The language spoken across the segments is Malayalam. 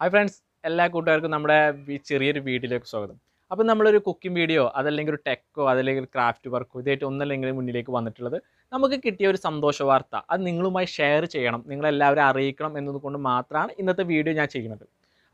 ഹായ് ഫ്രണ്ട്സ് എല്ലാ കൂട്ടുകാർക്കും നമ്മുടെ ചെറിയൊരു വീഡിയോയിലേക്ക് സ്വാഗതം അപ്പം നമ്മളൊരു കുക്കിംഗ് വീഡിയോ അതല്ലെങ്കിൽ ഒരു ടെക്കോ അതല്ലെങ്കിൽ ക്രാഫ്റ്റ് വർക്കോ ഇതായിട്ട് ഒന്നല്ലെങ്കിൽ മുന്നിലേക്ക് വന്നിട്ടുള്ളത് നമുക്ക് കിട്ടിയ ഒരു സന്തോഷ വാർത്ത അത് നിങ്ങളുമായി ഷെയർ ചെയ്യണം നിങ്ങളെല്ലാവരും അറിയിക്കണം എന്നതുകൊണ്ട് മാത്രമാണ് ഇന്നത്തെ വീഡിയോ ഞാൻ ചെയ്യുന്നത്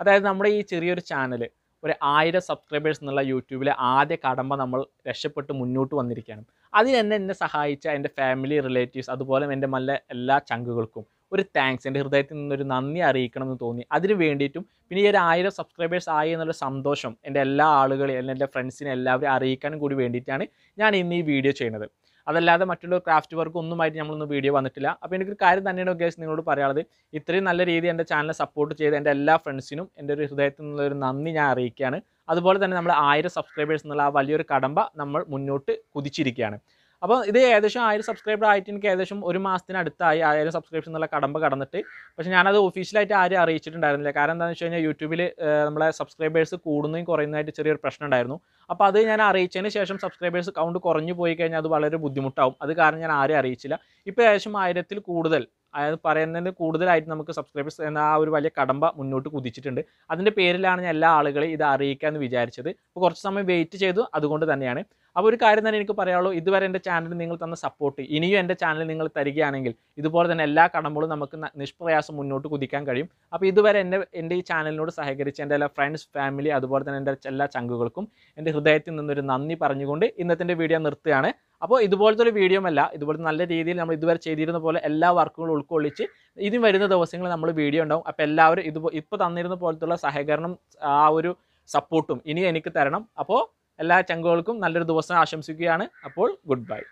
അതായത് നമ്മുടെ ഈ ചെറിയൊരു ചാനൽ ഒരു ആയിരം സബ്സ്ക്രൈബേഴ്സ് എന്നുള്ള യൂട്യൂബിലെ ആദ്യ കടമ്പ നമ്മൾ രക്ഷപ്പെട്ട് മുന്നോട്ട് വന്നിരിക്കുകയാണ് അതിനെന്നെ എന്നെ സഹായിച്ച എൻ്റെ ഫാമിലി റിലേറ്റീവ്സ് അതുപോലെ എൻ്റെ നല്ല എല്ലാ ചങ്കുകൾക്കും ഒരു താങ്ക്സ് എൻ്റെ ഹൃദയത്തിൽ നിന്നൊരു നന്ദി അറിയിക്കണമെന്ന് തോന്നി അതിന് വേണ്ടിയിട്ടും പിന്നെ ഈ ഒരു ആയിരം സബ്സ്ക്രൈബേഴ്സ് ആയി എന്നുള്ള സന്തോഷം എൻ്റെ എല്ലാ ആളുകളെയും അല്ലെങ്കിൽ എൻ്റെ ഫ്രണ്ട്സിനെ എല്ലാവരും അറിയിക്കാനും കൂടി വേണ്ടിയിട്ടാണ് ഞാൻ ഇന്ന് ഈ വീഡിയോ ചെയ്യുന്നത് അതല്ലാതെ മറ്റുള്ള ക്രാഫ്റ്റ് വർക്ക് ഒന്നുമായിട്ട് നമ്മളൊന്നും വീഡിയോ വന്നിട്ടില്ല അപ്പോൾ എനിക്കൊരു കാര്യം തന്നെയാണ് ഉദ്ദേശം നിങ്ങളോട് പറയാനുള്ളത് ഇത്രയും നല്ല രീതിയിൽ എൻ്റെ ചാനൽ സപ്പോർട്ട് ചെയ്ത് എൻ്റെ എല്ലാ ഫ്രണ്ട്സിനും എൻ്റെ ഒരു ഹൃദയത്തിൽ നിന്നുള്ളൊരു നന്ദി ഞാൻ അറിയിക്കുകയാണ് അതുപോലെ തന്നെ നമ്മൾ ആയിരം സബ്സ്ക്രൈബേഴ്സ് എന്നുള്ള ആ വലിയൊരു കടമ്പ നമ്മൾ മുന്നോട്ട് കുതിച്ചിരിക്കുകയാണ് അപ്പോൾ ഇത് ഏകദേശം ആയിരം സബ്സ്ക്രൈബർ ആയിട്ട് എനിക്ക് ഏകദേശം ഒരു മാസത്തിനടുത്തായി ആയിരം സബ്സ്ക്രിപ്ഷൻ എന്നുള്ള കടമ്പ് കടന്നിട്ട് പക്ഷേ ഞാനത് ഒഫീഷ്യലായിട്ട് ആരും അറിയിച്ചിട്ടുണ്ടായിരുന്നില്ല കാരണം എന്താണെന്ന് വെച്ച് കഴിഞ്ഞാൽ യൂട്യൂബിൽ നമ്മളെ സബ്സ്ക്രൈബേഴ്സ് കൂടുന്നതും കുറയുന്നതായിട്ട് ചെറിയൊരു പ്രശ്നം ഉണ്ടായിരുന്നു അപ്പോൾ അത് ഞാൻ അറിയിച്ചതിന് ശേഷം സബ്സ്ക്രൈബേഴ്സ് കൗണ്ട് കുറഞ്ഞു പോയി കഴിഞ്ഞാൽ അത് വളരെ ബുദ്ധിമുട്ടാവും അത് കാരണം ഞാൻ ആരും അറിയിച്ചില്ല ഇപ്പോൾ ഏകദേശം ആയിരത്തിൽ കൂടുതൽ അതായത് പറയുന്നതിന് കൂടുതലായിട്ട് നമുക്ക് സബ്സ്ക്രൈബേഴ്സ് എന്ന ആ ഒരു വലിയ കടമ്പ മുന്നോട്ട് കുതിച്ചിട്ടുണ്ട് അതിൻ്റെ പേരിലാണ് ഞാൻ എല്ലാ ആളുകളെയും ഇത് എന്ന് വിചാരിച്ചത് അപ്പോൾ കുറച്ച് സമയം വെയിറ്റ് ചെയ്തു അതുകൊണ്ട് തന്നെയാണ് അപ്പോൾ ഒരു കാര്യം തന്നെ എനിക്ക് പറയാമുള്ളൂ ഇതുവരെ എൻ്റെ ചാനൽ നിങ്ങൾ തന്ന സപ്പോർട്ട് ഇനിയും എൻ്റെ ചാനൽ നിങ്ങൾ തരികയാണെങ്കിൽ ഇതുപോലെ തന്നെ എല്ലാ കടമ്പുകളും നമുക്ക് നിഷ്പ്രയാസം മുന്നോട്ട് കുതിക്കാൻ കഴിയും അപ്പോൾ ഇതുവരെ എൻ്റെ എൻ്റെ ഈ ചാനലിനോട് സഹകരിച്ച എൻ്റെ എല്ലാ ഫ്രണ്ട്സ് ഫാമിലി അതുപോലെ തന്നെ എൻ്റെ എല്ലാ ചങ്കുകൾക്കും എൻ്റെ ഹൃദയത്തിൽ നിന്നൊരു നന്ദി പറഞ്ഞുകൊണ്ട് ഇന്നത്തെ വീഡിയോ നിർത്തുകയാണ് അപ്പോൾ ഇതുപോലത്തെ ഒരു വീഡിയോ അല്ല ഇതുപോലെ നല്ല രീതിയിൽ നമ്മൾ ഇതുവരെ ചെയ്തിരുന്ന പോലെ എല്ലാ വർക്കുകളും ഉൾക്കൊള്ളിച്ച് ഇനി വരുന്ന ദിവസങ്ങളിൽ നമ്മൾ വീഡിയോ ഉണ്ടാവും അപ്പോൾ എല്ലാവരും ഇത് ഇപ്പോൾ തന്നിരുന്ന പോലത്തുള്ള സഹകരണം ആ ഒരു സപ്പോർട്ടും ഇനി എനിക്ക് തരണം അപ്പോൾ എല്ലാ ചങ്കുകൾക്കും നല്ലൊരു ദിവസം ആശംസിക്കുകയാണ് അപ്പോൾ ഗുഡ് ബൈ